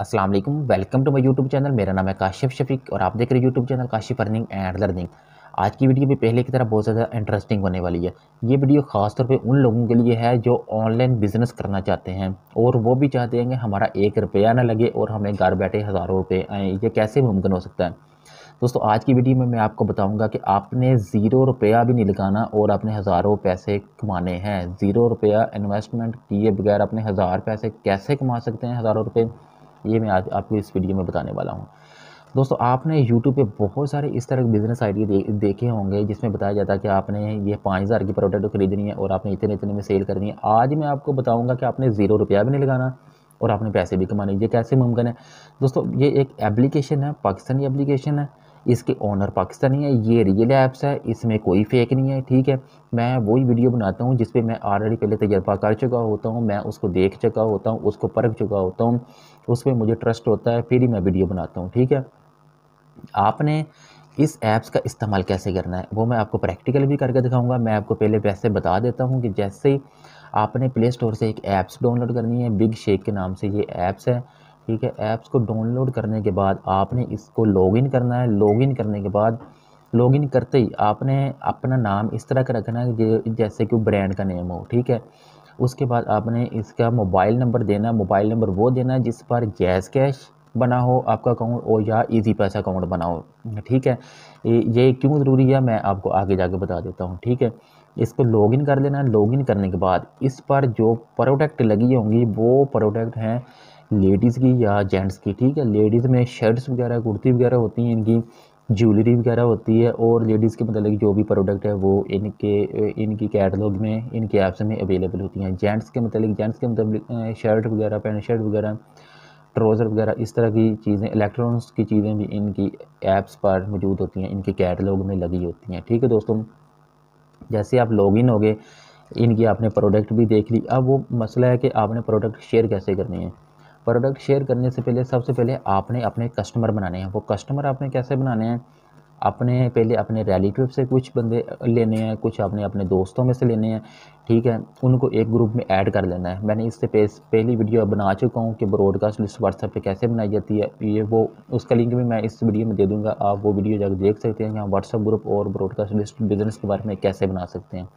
अस्सलाम वालेकुम welcome to my YouTube channel मेरा नाम है काशिफ शफीक और आप देख रहे हैं YouTube channel Kashif earning and learning आज की वीडियो भी पहले की तरह बहुत ज़्यादा इंटरेस्टिंग होने वाली है ये वीडियो खासतौर पे उन लोगों के लिए है जो ऑनलाइन बिज़नेस करना चाहते हैं और वो भी चाहते हैं कि हमारा एक रुपया ना लगे और हमें घर बैठे हज़ारों रुपये आए ये कैसे मुमकिन हो सकता है दोस्तों आज की वीडियो में मैं आपको बताऊंगा कि आपने ज़ीरो रुपया भी नहीं लगाना और अपने हज़ारों पैसे कमाने हैं ज़ीरो रुपया इन्वेस्टमेंट किए बगैर अपने हज़ार पैसे कैसे कमा सकते हैं हज़ारों रुपये ये मैं आज आपको इस वीडियो में बताने वाला हूँ दोस्तों आपने यूट्यूब पे बहुत सारे इस तरह के बिज़नेस आइडिया दे, देखे होंगे जिसमें बताया जाता है कि आपने ये पाँच हज़ार की प्रोडक्ट खरीदनी है और आपने इतने इतने में सेल करनी है आज मैं आपको बताऊंगा कि आपने ज़ीरो रुपया भी नहीं लगाना और आपने पैसे भी कमाने ये कैसे मुमकिन है दोस्तों ये एक एप्लीकेशन है पाकिस्तानी एप्लीकेशन है इसके ओनर पाकिस्तानी है ये रियल ऐप्स है इसमें कोई फेक नहीं है ठीक है मैं वही वीडियो बनाता हूँ जिसपे मैं ऑलरेडी पहले तजर्बा कर चुका होता हूँ मैं उसको देख चुका होता हूँ उसको परख चुका होता हूँ उस पर मुझे ट्रस्ट होता है फिर ही मैं वीडियो बनाता हूँ ठीक है आपने इस ऐप्स का इस्तेमाल कैसे करना है वो मैं आपको प्रैक्टिकल भी करके दिखाऊंगा मैं आपको पहले वैसे बता देता हूँ कि जैसे ही आपने प्ले स्टोर से एक ऐप्स डाउनलोड करनी है बिग शेक के नाम से ये ऐप्स हैं ठीक है ऐप्स को डाउनलोड करने के बाद आपने इसको लॉगिन करना है लॉगिन करने के बाद लॉगिन करते ही आपने अपना नाम इस तरह का रखना है जैसे कि ब्रांड का नेम हो ठीक है उसके बाद आपने इसका मोबाइल नंबर देना है मोबाइल नंबर वो देना है जिस पर गैस कैश बना हो आपका अकाउंट और या इजी पैसा अकाउंट बना हो ठीक है ये क्यों ज़रूरी है मैं आपको आगे जाके बता देता हूँ ठीक है इसको लॉगिन कर लेना लॉगिन करने के बाद इस पर जो प्रोडक्ट लगी होंगी वो प्रोडक्ट हैं लेडीज़ की या जेंट्स की ठीक है लेडीज़ में शर्ट्स वगैरह कुर्ती वगैरह होती हैं इनकी ज्वेलरी वगैरह होती है और लेडीज़ के मतलब जो भी प्रोडक्ट है वो इनके इनकी कैटलॉग में इनके ऐप्स में अवेलेबल होती हैं जेंट्स के मतलब जेंट्स के मतलब शर्ट वगैरह पैंट शर्ट वगैरह ट्रोज़र वगैरह इस तरह की चीज़ें इलेक्ट्रॉनिक्स की चीज़ें भी इनकी ऐप्स पर मौजूद होती हैं इनके कैटलॉग में लगी होती हैं ठीक है दोस्तों जैसे आप लॉगिन हो गए इनकी आपने प्रोडक्ट भी देख ली अब वो मसला है कि आपने प्रोडक्ट शेयर कैसे करनी है प्रोडक्ट शेयर करने से पहले सबसे पहले आपने अपने कस्टमर बनाने हैं वो कस्टमर आपने कैसे बनाने हैं अपने पहले अपने रिलेटिव से कुछ बंदे लेने हैं कुछ आपने अपने दोस्तों में से लेने हैं ठीक है उनको एक ग्रुप में ऐड कर लेना है मैंने इससे पहली वीडियो बना चुका हूँ कि ब्रॉडकास्ट लिस्ट व्हाट्सएप पे कैसे बनाई जाती है ये वो उसका लिंक भी मैं इस वीडियो में दे दूँगा आप वो वीडियो जाकर देख सकते हैं यहाँ व्हाट्सअप ग्रुप और ब्रॉडकास्ट लिस्ट बिजनेस के बारे में कैसे बना सकते हैं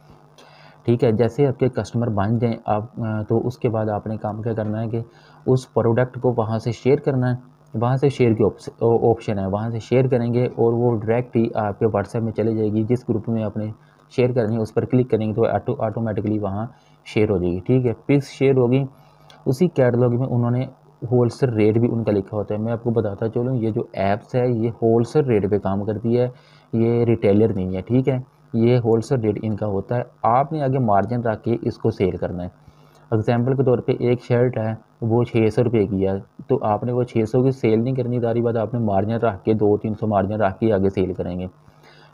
ठीक है जैसे आपके कस्टमर बन जाएँ आप तो उसके बाद आपने काम क्या करना है कि उस प्रोडक्ट को वहाँ से शेयर करना है वहाँ से शेयर की ऑप्शन है वहाँ से शेयर करेंगे और वो डायरेक्ट ही आपके व्हाट्सएप में चले जाएगी जिस ग्रुप में आपने शेयर करनी है उस पर क्लिक करेंगे तो ऑटो ऑटोमेटिकली वहाँ शेयर हो जाएगी ठीक है पिक्स शेयर होगी उसी कैटलॉग में उन्होंने होल रेट भी उनका लिखा होता है मैं आपको बताता चलूँ ये जो ऐप्स है ये होल रेट पर काम करती है ये रिटेलर नहीं है ठीक है ये होल रेट इनका होता है आपने आगे मार्जिन रख के इसको सेल करना है एग्जाम्पल के तौर पर एक शर्ट है वो छः सौ रुपये की है तो आपने वो छः सौ की सेल नहीं करनी सारी बात आपने मार्जिन रख के दो तीन सौ मार्जिन रख के आगे सेल करेंगे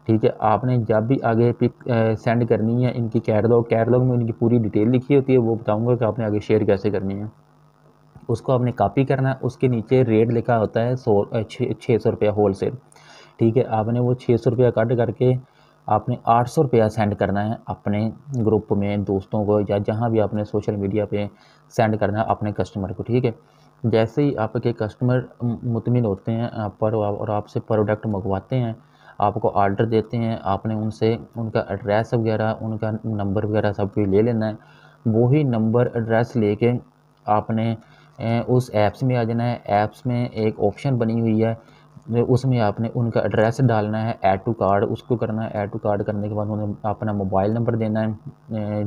ठीक है आपने जब भी आगे पिक सेंड करनी है इनकी कैटलॉग कैटलॉग में इनकी पूरी डिटेल लिखी होती है वो बताऊंगा कि आपने आगे शेयर कैसे करनी है उसको आपने कॉपी करना है उसके नीचे रेट लिखा होता है सौ छः सौ रुपया होल सेल ठीक है आपने वो छः सौ रुपया कट करके आपने आठ सौ रुपया सेंड करना है अपने ग्रुप में दोस्तों को या जहाँ भी आपने सोशल मीडिया पे सेंड करना है अपने कस्टमर को ठीक है जैसे ही आपके कस्टमर मुतमिन होते हैं पर और आपसे प्रोडक्ट मंगवाते हैं आपको आर्डर देते हैं आपने उनसे उनका एड्रेस वगैरह उनका नंबर वगैरह सब कुछ ले लेना है वही नंबर एड्रेस लेके आपने उस ऐप्स में आ जाना है ऐप्स में एक ऑप्शन बनी हुई है उसमें आपने उनका एड्रेस डालना है ऐड टू कार्ड उसको करना है ऐड टू कार्ड करने के बाद उन्हें अपना मोबाइल नंबर देना है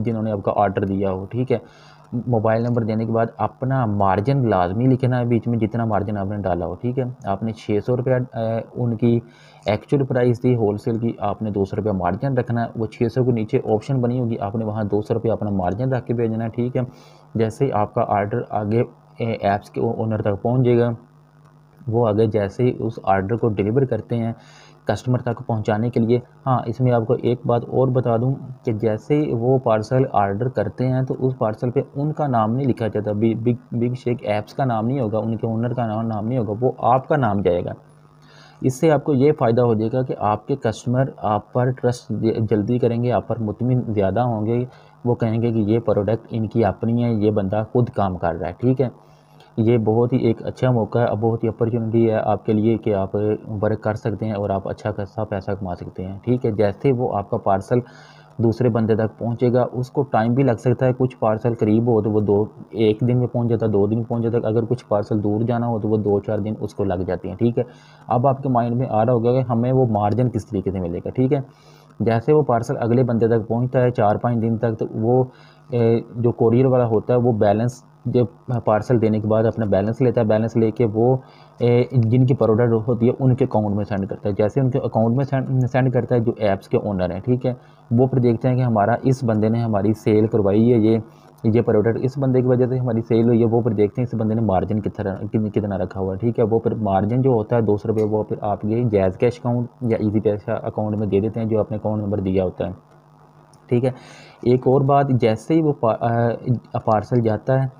जिन्होंने आपका ऑर्डर दिया हो ठीक है मोबाइल नंबर देने के बाद अपना मार्जिन लाजमी लिखना है बीच में जितना मार्जिन आपने डाला हो ठीक है आपने छः सौ रुपया उनकी एक्चुअल प्राइस थी होलसेल की आपने दो सौ रुपया मार्जिन रखना है वो छः सौ के नीचे ऑप्शन बनी होगी आपने वहाँ दो सौ रुपया अपना मार्जिन रख के भेजना है ठीक है जैसे आपका आर्डर आगे ऐप्स के ओनर तक पहुँच जाएगा वो आगे जैसे ही उस आर्डर को डिलीवर करते हैं कस्टमर तक पहुंचाने के लिए हाँ इसमें आपको एक बात और बता दूं कि जैसे वो पार्सल आर्डर करते हैं तो उस पार्सल पे उनका नाम नहीं लिखा जाता big big Big shake apps का नाम नहीं होगा उनके ओनर का नाम नाम नहीं होगा वो आपका नाम जाएगा इससे आपको ये फ़ायदा हो जाएगा कि आपके कस्टमर आप पर ट्रस्ट जल्दी करेंगे आप पर मुतमिन ज़्यादा होंगे वो कहेंगे कि ये प्रोडक्ट इनकी अपनी है ये बंदा खुद काम कर रहा है ठीक है ये बहुत ही एक अच्छा मौका है बहुत ही अपॉर्चुनिटी है आपके लिए कि आप वर्क कर सकते हैं और आप अच्छा खासा पैसा कमा सकते हैं ठीक है जैसे वो आपका पार्सल दूसरे बंदे तक पहुंचेगा उसको टाइम भी लग सकता है कुछ पार्सल करीब हो तो वो दो एक दिन में पहुंच जाता है दो दिन पहुंच जाता है अगर कुछ पार्सल दूर जाना हो तो वो दो चार दिन उसको लग जाती हैं ठीक है अब आपके माइंड में आ रहा होगा कि हमें वो मार्जिन किस तरीके से मिलेगा ठीक है जैसे वो पार्सल अगले बंदे तक पहुँचता है चार पाँच दिन तक तो वो जो कोरियर वाला होता है वो बैलेंस जब पार्सल देने के बाद अपना बैलेंस लेता है बैलेंस लेके वो जिनकी प्रोडक्ट होती है उनके अकाउंट में सेंड करता है जैसे उनके अकाउंट में सेंड, करता है जो ऐप्स के ओनर हैं ठीक है वो फिर देखते हैं कि हमारा इस बंदे ने हमारी सेल करवाई है ये ये प्रोडक्ट इस बंदे की वजह से हमारी सेल हुई है वो फिर देखते हैं इस बंदे ने मार्जिन कितना कितना रखा हुआ है ठीक है वो फिर मार्जिन जो होता है दो सौ रुपये वो फिर आपके जैज़ कैश अकाउंट या ईजी कैश अकाउंट में दे देते हैं जो अपने अकाउंट नंबर दिया होता है ठीक है एक और बात जैसे ही वो पार्सल जाता है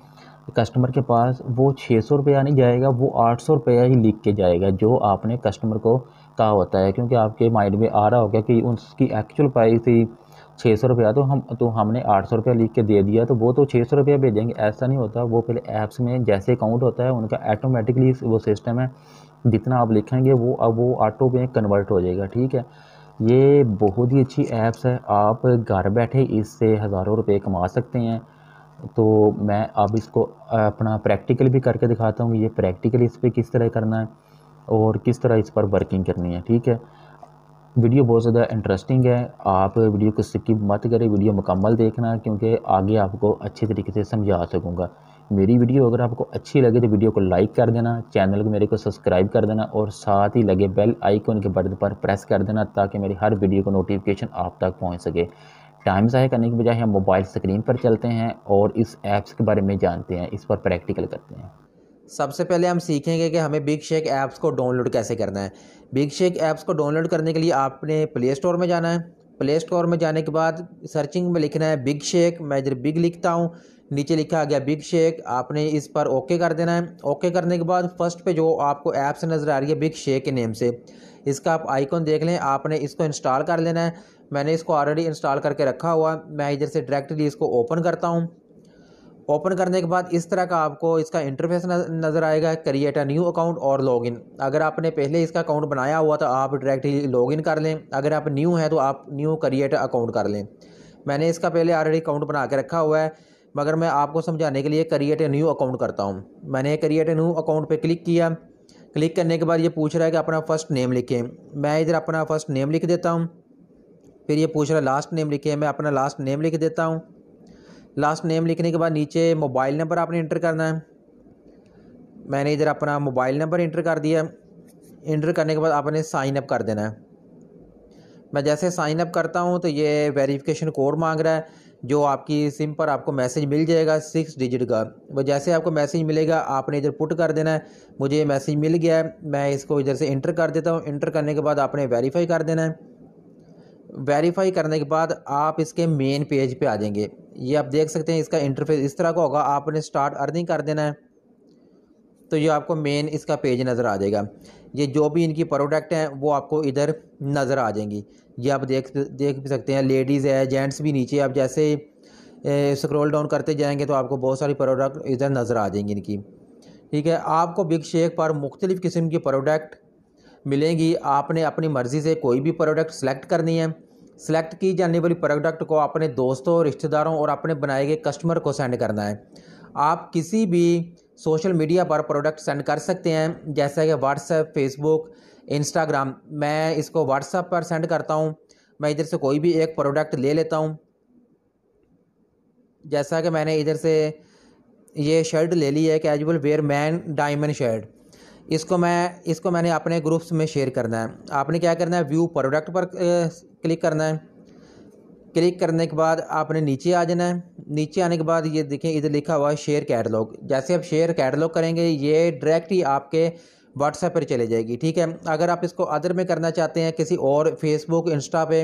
कस्टमर के पास वो छः सौ रुपया नहीं जाएगा वो आठ सौ रुपया ही लिख के जाएगा जो आपने कस्टमर को कहा होता है क्योंकि आपके माइंड में आ रहा होगा कि उसकी एक्चुअल प्राइस थी छः सौ रुपया तो हम तो हमने आठ सौ रुपया लिख के दे दिया तो वो तो छः सौ रुपया भेजेंगे ऐसा नहीं होता वो पहले ऐप्स में जैसे अकाउंट होता है उनका ऐटोमेटिकली वो सिस्टम है जितना आप लिखेंगे वो अब वो ऑटो में कन्वर्ट हो जाएगा ठीक है ये बहुत ही अच्छी ऐप्स है आप घर बैठे इससे हज़ारों रुपये कमा सकते हैं तो मैं अब इसको अपना प्रैक्टिकल भी करके दिखाता हूँ ये प्रैक्टिकल इस पर किस तरह करना है और किस तरह इस पर वर्किंग करनी है ठीक है वीडियो बहुत ज़्यादा इंटरेस्टिंग है आप वीडियो को स्किप मत करें वीडियो मुकम्मल देखना क्योंकि आगे आपको अच्छे तरीके से समझा सकूँगा मेरी वीडियो अगर आपको अच्छी लगे तो वीडियो को लाइक कर देना चैनल को मेरे को सब्सक्राइब कर देना और साथ ही लगे बेल आइकॉन के बटन पर प्रेस कर देना ताकि मेरी हर वीडियो को नोटिफिकेशन आप तक पहुँच सके टाइम ज़ाया करने की बजाय हम मोबाइल स्क्रीन पर चलते हैं और इस ऐप्स के बारे में जानते हैं इस पर प्रैक्टिकल करते हैं सबसे पहले हम सीखेंगे कि हमें बिग शेक ऐप्स को डाउनलोड कैसे करना है बिग शेक ऐप्स को डाउनलोड करने के लिए आपने प्ले स्टोर में जाना है प्ले स्टोर में जाने के बाद सर्चिंग में लिखना है बिग शेक मैं इधर बिग लिखता हूँ नीचे लिखा गया बिग शेक आपने इस पर ओके कर देना है ओके करने के बाद फर्स्ट पे जो आपको ऐप्स नज़र आ रही है बिग शेक के नेम से इसका आप आइकॉन देख लें आपने इसको इंस्टॉल कर लेना है मैंने इसको ऑलरेडी इंस्टॉल करके रखा हुआ मैं इधर से डायरेक्टली इसको ओपन करता हूँ ओपन करने के बाद इस तरह का आपको इसका इंटरफेस नज़र आएगा क्रिएट अ न्यू अकाउंट और लॉगिन अगर आपने पहले इसका अकाउंट बनाया हुआ तो आप डायरेक्टली लॉगिन कर लें अगर आप न्यू हैं तो आप न्यू क्रिएट अकाउंट कर लें मैंने इसका पहले ऑलरेडी अकाउंट बना के रखा हुआ है मगर मैं आपको समझाने के लिए क्रिएट ए न्यू अकाउंट करता हूँ मैंने क्रिएट ए न्यू अकाउंट पर क्लिक किया क्लिक करने के बाद ये पूछ रहा है कि अपना फ़र्स्ट नेम लिखें मैं इधर अपना फ़र्स्ट नेम लिख देता हूँ फिर ये पूछ रहा है लास्ट नेम लिखे मैं अपना लास्ट नेम लिख देता हूँ लास्ट नेम लिखने के बाद नीचे मोबाइल नंबर आपने इंटर करना है मैंने इधर अपना मोबाइल नंबर इंटर कर दिया इंटर करने के बाद आपने साइन अप कर देना है मैं जैसे साइनअप करता हूँ तो ये वेरीफिकेशन कोड मांग रहा है जो आपकी सिम पर आपको मैसेज मिल जाएगा सिक्स डिजिट का वो जैसे आपको मैसेज मिलेगा आपने इधर पुट कर देना है मुझे ये मैसेज मिल गया है मैं इसको इधर से इंटर कर देता हूँ इंटर करने के बाद आपने वेरीफाई कर देना है वेरीफाई करने के बाद आप इसके मेन पेज पे आ जाएंगे ये आप देख सकते हैं इसका इंटरफेस इस तरह का होगा आपने स्टार्ट अर्निंग कर देना है तो ये आपको मेन इसका पेज नज़र आ जाएगा ये जो भी इनकी प्रोडक्ट हैं वो आपको इधर नज़र आ जाएंगी ये आप देख देख भी सकते हैं लेडीज़ है जेंट्स भी नीचे आप जैसे स्क्रॉल डाउन करते जाएंगे तो आपको बहुत सारी प्रोडक्ट इधर नज़र आ जाएंगी इनकी ठीक है आपको बिग शेक पर मुख्तलिफ़ किस्म की प्रोडक्ट मिलेंगी आपने अपनी मर्ज़ी से कोई भी प्रोडक्ट सेलेक्ट करनी है सेलेक्ट की जाने वाली प्रोडक्ट को अपने दोस्तों रिश्तेदारों और अपने बनाए गए कस्टमर को सेंड करना है आप किसी भी सोशल मीडिया पर प्रोडक्ट सेंड कर सकते हैं जैसा कि व्हाट्सएप फेसबुक इंस्टाग्राम मैं इसको व्हाट्सएप पर सेंड करता हूँ मैं इधर से कोई भी एक प्रोडक्ट ले लेता हूँ जैसा कि मैंने इधर से ये शर्ट ले ली है casual wear man diamond shirt इसको मैं इसको मैंने अपने ग्रुप्स में शेयर करना है आपने क्या करना है व्यू प्रोडक्ट पर क्लिक करना है क्लिक करने के बाद आपने नीचे आ जाना है नीचे आने के बाद ये देखें इधर लिखा हुआ है शेयर कैटलॉग जैसे आप शेयर कैटलॉग करेंगे ये डायरेक्ट ही आपके व्हाट्सएप पर चले जाएगी ठीक है अगर आप इसको अदर में करना चाहते हैं किसी और फेसबुक इंस्टा पे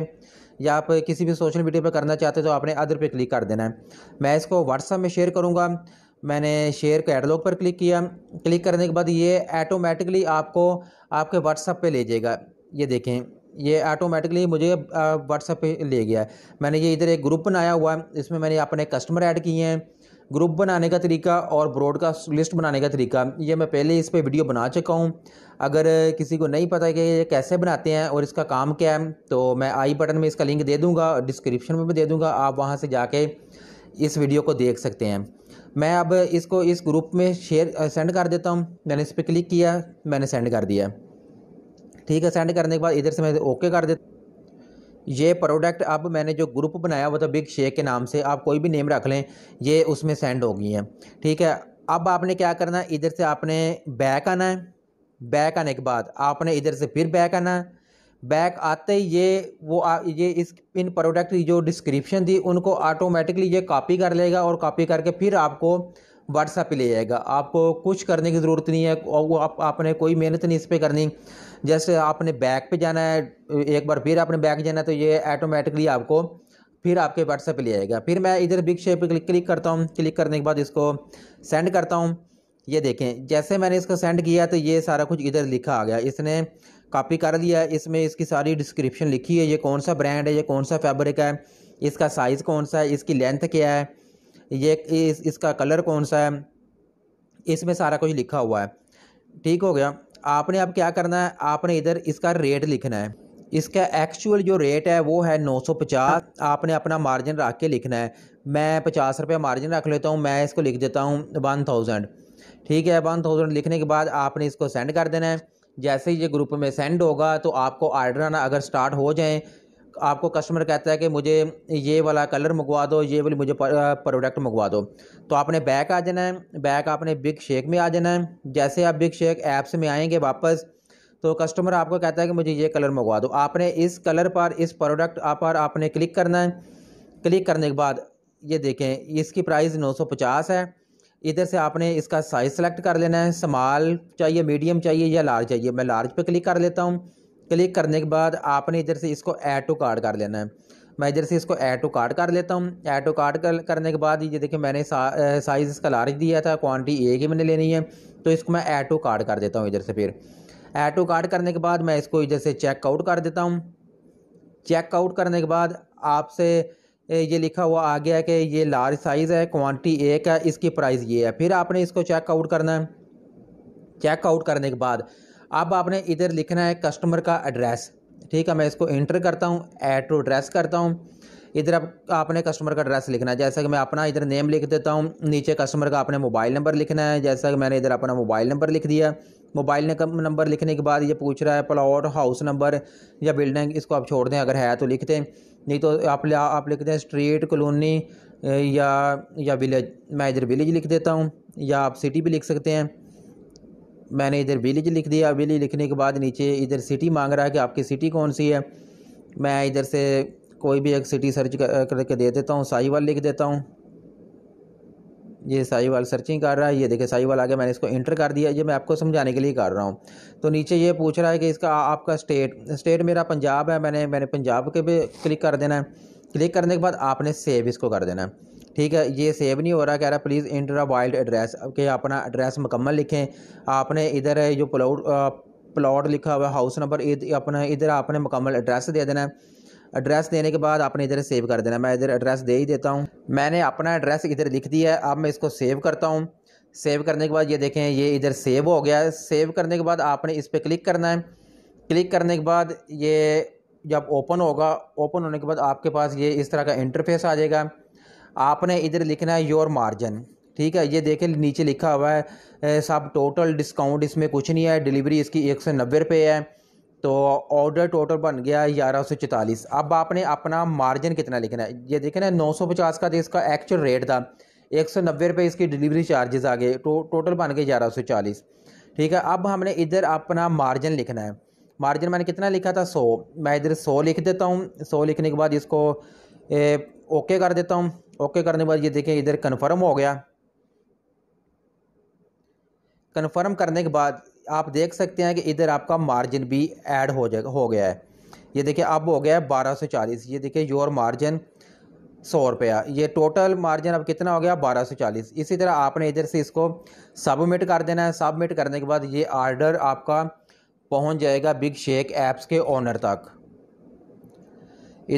या आप किसी भी सोशल मीडिया पर करना चाहते हैं तो आपने अदर पे क्लिक कर देना है मैं इसको व्हाट्सएप में शेयर करूँगा मैंने शेयर कैटलॉग पर क्लिक किया क्लिक करने के बाद ये ऐटोमेटिकली आपको आपके व्हाट्सअप पे ले जाएगा ये देखें ये ऑटोमेटिकली मुझे व्हाट्सअप पे ले गया है मैंने ये इधर एक ग्रुप बनाया हुआ है इसमें मैंने अपने कस्टमर ऐड किए हैं ग्रुप बनाने का तरीका और ब्रॉडकास्ट लिस्ट बनाने का तरीका ये मैं पहले इस पर वीडियो बना चुका हूँ अगर किसी को नहीं पता कि ये कैसे बनाते हैं और इसका काम क्या है तो मैं आई बटन में इसका लिंक दे दूँगा डिस्क्रिप्शन में भी दे दूँगा आप वहाँ से जाके इस वीडियो को देख सकते हैं मैं अब इसको इस ग्रुप में शेयर सेंड कर देता हूँ मैंने इस पर क्लिक किया मैंने सेंड कर दिया ठीक है सेंड करने के बाद इधर से मैं ओके कर देता ये प्रोडक्ट अब मैंने जो ग्रुप बनाया वो था बिग शेक के नाम से आप कोई भी नेम रख लें ये उसमें सेंड हो गई है ठीक है अब आपने क्या करना है इधर से आपने बैक आना है बैक आने के बाद आपने इधर से फिर बैक आना है बैक आते ही ये वो आ, ये इस इन प्रोडक्ट की जो डिस्क्रिप्शन थी उनको ऑटोमेटिकली ये कॉपी कर लेगा और कॉपी करके फिर आपको व्हाट्सएप ले जाएगा आपको कुछ करने की ज़रूरत नहीं है और वो आप आपने कोई मेहनत नहीं इस पर करनी जैसे आपने बैक पे जाना है एक बार फिर आपने बैक जाना है तो ये ऑटोमेटिकली आपको फिर आपके व्हाट्सएप पर ले जाएगा फिर मैं इधर बिग शेप क्लिक क्लिक करता हूँ क्लिक करने के बाद इसको सेंड करता हूँ ये देखें जैसे मैंने इसको सेंड किया तो ये सारा कुछ इधर लिखा आ गया इसने कॉपी कर लिया है इसमें इसकी सारी डिस्क्रिप्शन लिखी है ये कौन सा ब्रांड है ये कौन सा फैब्रिक है इसका साइज़ कौन सा है इसकी लेंथ क्या है ये इस, इसका कलर कौन सा है इसमें सारा कुछ लिखा हुआ है ठीक हो गया आपने अब क्या करना है आपने इधर इसका रेट लिखना है इसका एक्चुअल जो रेट है वो है 950 आपने अपना मार्जिन रख के लिखना है मैं पचास रुपये मार्जिन रख लेता हूँ मैं इसको लिख देता हूँ वन थाउजेंड ठीक है वन थाउजेंड लिखने के बाद आपने इसको सेंड कर देना है जैसे ही ये ग्रुप में सेंड होगा तो आपको आर्डर आना अगर स्टार्ट हो जाएँ आपको कस्टमर कहता है कि मुझे ये वाला कलर मंगवा दो ये वाली मुझे प्रोडक्ट मंगवा दो तो आपने बैक आ जाना है बैक आपने बिग शेक में आ जाना है जैसे आप बिग शेक ऐप्स में आएंगे वापस तो कस्टमर आपको कहता है कि मुझे ये कलर मंगवा दो आपने इस कलर पर इस प्रोडक्ट पर आपने क्लिक करना है क्लिक करने के बाद ये देखें इसकी प्राइस नौ सौ पचास है इधर से आपने इसका साइज़ सेलेक्ट कर लेना है स्माल चाहिए मीडियम चाहिए या लार्ज चाहिए मैं लार्ज पे क्लिक कर लेता हूँ क्लिक करने के बाद आपने इधर से इसको ऐड टू कार्ड कर लेना है मैं इधर से इसको ऐड टू कार्ड कर लेता हूँ ऐड टू कार्ड कर, करने के बाद ये देखिए मैंने साइज़ इसका लार्ज दिया था क्वान्टिटी ए की मैंने लेनी है तो इसको मैं ऐड टू कार्ड कर देता हूँ इधर से फिर ऐड टू कार्ड करने के बाद मैं इसको इधर से चेकआउट कर देता हूँ चेकआउट करने के बाद आपसे ये लिखा हुआ आ गया है कि ये लार्ज साइज़ है क्वांटिटी एक है इसकी प्राइस ये है फिर आपने इसको चेकआउट करना है चेकआउट करने के बाद अब आपने इधर लिखना है कस्टमर का एड्रेस ठीक है मैं इसको इंटर करता हूँ ऐड टू एड्रेस करता हूँ इधर आप आपने कस्टमर का एड्रेस लिखना है जैसा कि मैं अपना इधर नेम लिख देता हूँ नीचे कस्टमर का आपने मोबाइल नंबर लिखना है जैसा कि मैंने इधर अपना मोबाइल नंबर लिख दिया मोबाइल नंबर लिखने के बाद ये पूछ रहा है प्लॉट हाउस नंबर या बिल्डिंग इसको आप छोड़ दें अगर है तो लिख दें नहीं तो आप आप लिख दें स्ट्रीट कॉलोनी या या विलेज मैं इधर विलेज लिख देता हूँ या आप सिटी भी लिख सकते हैं मैंने इधर विलेज लिख दिया विलेज लिखने के बाद नीचे इधर सिटी मांग रहा है कि आपकी सिटी कौन सी है मैं इधर से कोई भी एक सिटी सर्च करके दे देता हूँ साहिवाल लिख देता हूँ ये साहिवाल सर्चिंग कर रहा है ये देखिए साहिवाल आगे मैंने इसको इंटर कर दिया ये मैं आपको समझाने के लिए कर रहा हूँ तो नीचे ये पूछ रहा है कि इसका आपका स्टेट स्टेट मेरा पंजाब है मैंने मैंने पंजाब के पे क्लिक कर देना है क्लिक करने के बाद आपने सेव इसको कर देना है ठीक है ये सेव नहीं हो रहा कह रहा please enter a valid address के अपना एड्रेस मुकम्मल लिखें आपने इधर जो प्लॉट प्लॉट लिखा हुआ हाउस नंबर अपना इधर आपने मुकम्मल एड्रेस दे देना है एड्रेस देने के बाद आपने इधर सेव कर देना मैं इधर एड्रेस दे ही देता हूँ मैंने अपना एड्रेस इधर लिख दिया है अब मैं इसको सेव करता हूँ सेव करने के बाद ये देखें ये इधर सेव हो गया है सेव करने के बाद आपने इस पर क्लिक करना है क्लिक करने के बाद ये जब ओपन होगा ओपन होने के बाद आपके पास ये इस तरह का इंटरफेस आ जाएगा आपने इधर लिखना है योर मार्जिन ठीक है ये देखें नीचे लिखा हुआ है साहब टोटल डिस्काउंट इसमें कुछ नहीं है डिलीवरी इसकी एक सौ नब्बे रुपये है तो ऑर्डर टोटल बन गया ग्यारह सौ चौतालीस अब आपने अपना मार्जिन कितना लिखना है ये देखे ना नौ सौ पचास का तो इसका एक्चुअल रेट था एक सौ नब्बे रुपये इसकी डिलीवरी चार्जेस आ गए टो, टोटल बन गए ग्यारह सौ चालीस ठीक है अब हमने इधर अपना मार्जिन लिखना है मार्जिन मैंने कितना लिखा था सौ मैं इधर सौ लिख देता हूँ सौ लिखने के बाद इसको ए, ओके कर देता हूँ ओके करने के बाद ये देखें इधर कन्फर्म हो गया कन्फर्म करने के बाद आप देख सकते हैं कि इधर आपका मार्जिन भी ऐड हो जाएगा हो गया है ये देखिए अब हो गया है बारह सौ चालीस ये देखिए योर मार्जिन सौ रुपया ये टोटल मार्जिन अब कितना हो गया बारह सौ चालीस इसी तरह आपने इधर से इसको सबमिट कर देना है सबमिट करने के बाद ये आर्डर आपका पहुंच जाएगा बिग शेक ऐप्स के ओनर तक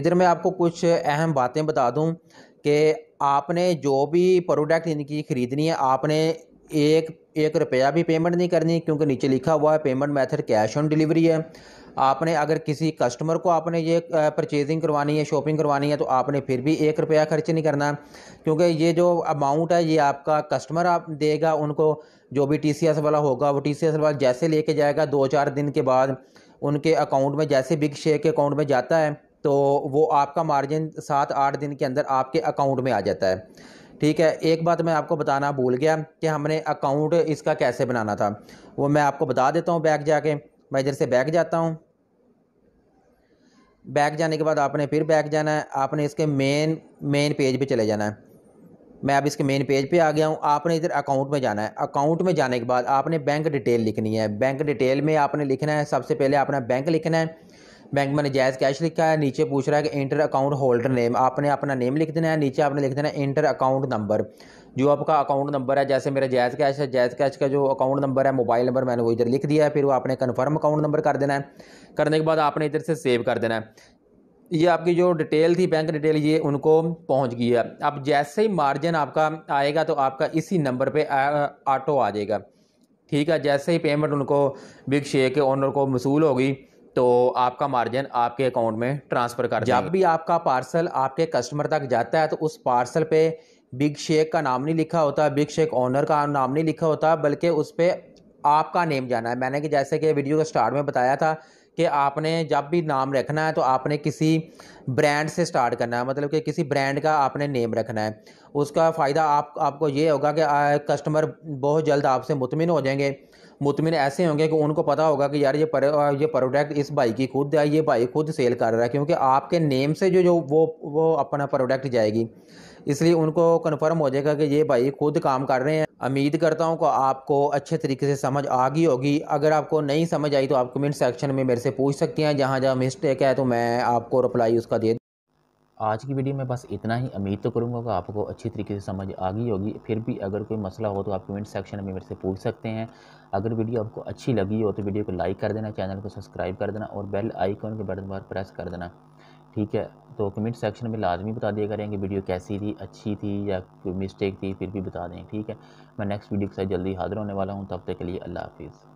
इधर मैं आपको कुछ अहम बातें बता दूँ कि आपने जो भी प्रोडक्ट इनकी ख़रीदनी है आपने एक एक रुपया भी पेमेंट नहीं करनी क्योंकि नीचे लिखा हुआ है payment method cash on delivery है आपने अगर किसी कस्टमर को आपने ये परचेजिंग करवानी है शॉपिंग करवानी है तो आपने फिर भी एक रुपया खर्च नहीं करना क्योंकि ये जो अमाउंट है ये आपका कस्टमर आप देगा उनको जो भी टी वाला होगा वो टी वाला जैसे लेके जाएगा दो चार दिन के बाद उनके अकाउंट में जैसे बिग शेयर के अकाउंट में जाता है तो वो आपका मार्जिन सात आठ दिन के अंदर आपके अकाउंट में आ जाता है ठीक है एक बात मैं आपको बताना भूल गया कि हमने अकाउंट इसका कैसे बनाना था वो मैं आपको बता देता हूँ बैग जाके मैं इधर से बैग जाता हूँ बैग जाने के बाद आपने फिर बैग जाना है आपने इसके मेन मेन पेज पे चले जाना है मैं अब इसके मेन पेज पे आ गया हूँ आपने इधर अकाउंट में जाना है अकाउंट में जाने के बाद आपने बैंक डिटेल लिखनी है बैंक डिटेल में आपने लिखना है सबसे पहले आपने बैंक लिखना है बैंक में नजायज़ कैश लिखा है नीचे पूछ रहा है कि इंटर अकाउंट होल्डर नेम आपने अपना नेम लिख देना है नीचे आपने लिख देना है इंटर अकाउंट नंबर जो आपका अकाउंट नंबर है जैसे मेरा जायज़ कैश है जायज़ कैश का जो अकाउंट नंबर है मोबाइल नंबर मैंने वो इधर लिख दिया है फिर वो आपने कन्फर्म अकाउंट नंबर कर देना है करने के बाद आपने इधर से सेव कर देना है ये आपकी जो डिटेल थी बैंक डिटेल ये उनको पहुंच गई है अब जैसे ही मार्जिन आपका आएगा तो आपका इसी नंबर पे ऑटो आ, जाएगा ठीक है जैसे ही पेमेंट उनको बिग शेयर के ऑनर को मसूल होगी तो आपका मार्जिन आपके अकाउंट में ट्रांसफ़र कर जब भी आपका पार्सल आपके कस्टमर तक जाता है तो उस पार्सल पे बिग शेक का नाम नहीं लिखा होता बिग शेक ओनर का नाम नहीं लिखा होता बल्कि उस पर आपका नेम जाना है मैंने कि जैसे कि वीडियो के स्टार्ट में बताया था कि आपने जब भी नाम रखना है तो आपने किसी ब्रांड से स्टार्ट करना है मतलब कि किसी ब्रांड का आपने नेम रखना है उसका फ़ायदा आप आपको ये होगा कि कस्टमर बहुत जल्द आपसे मुतमिन हो जाएंगे मुतमिन ऐसे होंगे कि उनको पता होगा कि यार ये पर, ये प्रोडक्ट इस भाई की खुद है ये भाई खुद सेल कर रहा है क्योंकि आपके नेम से जो जो वो वो अपना प्रोडक्ट जाएगी इसलिए उनको कन्फर्म हो जाएगा कि ये भाई खुद काम कर रहे हैं उम्मीद करता हूँ कि आपको अच्छे तरीके से समझ आ गई होगी अगर आपको नहीं समझ आई तो आप कमेंट सेक्शन में मेरे से पूछ सकते हैं जहाँ जहाँ मिस्टेक है तो मैं आपको रिप्लाई उसका दे आज की वीडियो में बस इतना ही उम्मीद तो करूँगा कि आपको अच्छी तरीके से समझ आ गई होगी फिर भी अगर कोई मसला हो तो आप कमेंट सेक्शन में मेरे से पूछ सकते हैं अगर वीडियो आपको अच्छी लगी हो तो वीडियो को लाइक कर देना चैनल को सब्सक्राइब कर देना और बेल आइकॉन के बटन पर प्रेस कर देना ठीक है तो कमेंट सेक्शन में लाजमी बता दिया करें कि वीडियो कैसी थी अच्छी थी या कोई मिस्टेक थी फिर भी बता दें ठीक है मैं नेक्स्ट वीडियो के साथ जल्दी हाजिर होने वाला हूँ तब तक के लिए अल्लाह हाफिज़